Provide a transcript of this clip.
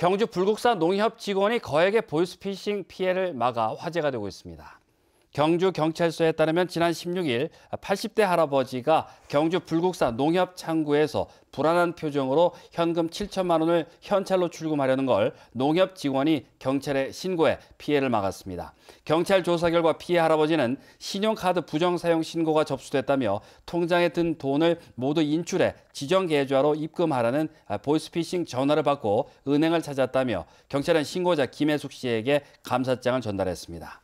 경주 불국사 농협 직원이 거액의 보이스피싱 피해를 막아 화제가 되고 있습니다. 경주경찰서에 따르면 지난 16일 80대 할아버지가 경주 불국사 농협 창구에서 불안한 표정으로 현금 7천만 원을 현찰로 출금하려는 걸 농협 직원이 경찰에 신고해 피해를 막았습니다. 경찰 조사 결과 피해 할아버지는 신용카드 부정 사용 신고가 접수됐다며 통장에 든 돈을 모두 인출해 지정 계좌로 입금하라는 보이스피싱 전화를 받고 은행을 찾았다며 경찰은 신고자 김혜숙 씨에게 감사장을 전달했습니다.